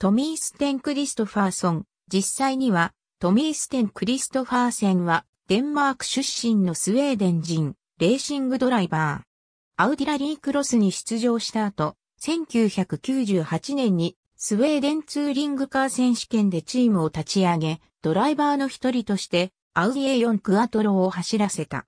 トミー・ステン・クリストファーソン。実際には、トミー・ステン・クリストファーセンは、デンマーク出身のスウェーデン人、レーシングドライバー。アウディラリークロスに出場した後、1998年にスウェーデンツーリングカー選手権でチームを立ち上げ、ドライバーの一人としてアウディ A4 クアトロを走らせた。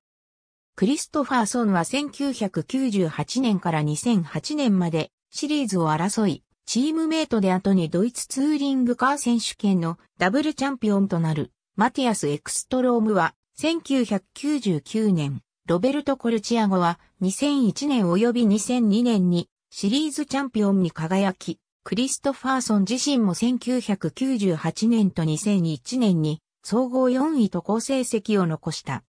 クリストファーソンは1998年から2008年までシリーズを争い、チームメイトで後にドイツツーリングカー選手権のダブルチャンピオンとなるマティアス・エクストロームは1999年、ロベルト・コルチアゴは2001年及び2002年にシリーズチャンピオンに輝き、クリストファーソン自身も1998年と2001年に総合4位と好成績を残した。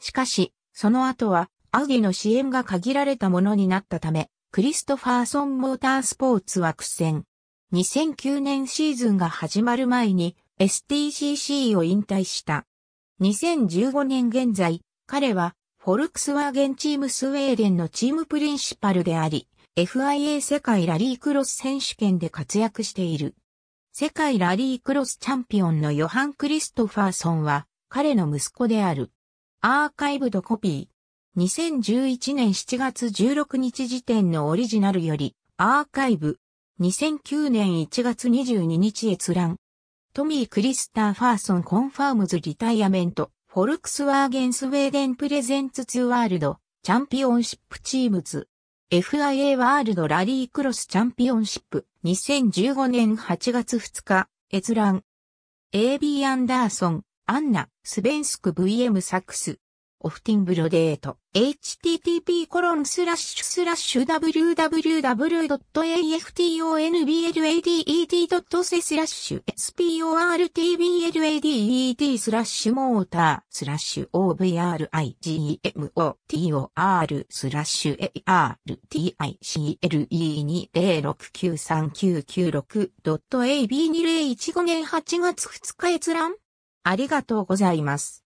しかし、その後はアウディの支援が限られたものになったため、クリストファーソンモータースポーツは苦戦。2009年シーズンが始まる前に STCC を引退した。2015年現在、彼はフォルクスワーゲンチームスウェーデンのチームプリンシパルであり、FIA 世界ラリークロス選手権で活躍している。世界ラリークロスチャンピオンのヨハン・クリストファーソンは彼の息子である。アーカイブドコピー。2011年7月16日時点のオリジナルより、アーカイブ、2009年1月22日閲覧。トミー・クリスター・ファーソン・コンファームズ・リタイアメント、フォルクスワーゲン・スウェーデン・プレゼンツ・ツー・ワールド、チャンピオンシップ・チームズ。FIA ワールドラリークロスチャンピオンシップ2015年8月2日閲覧 AB アンダーソン、アンナ、スベンスク VM サックスオフティンブロデート、http コロンスラッシュスラッシュ www.aftonblade.se t スラッシュ sportbladet スラッシュモータースラッシュ o v r i g m o t o r スラッシュ article2069399.ab2015 年8月2日閲覧ありがとうございます。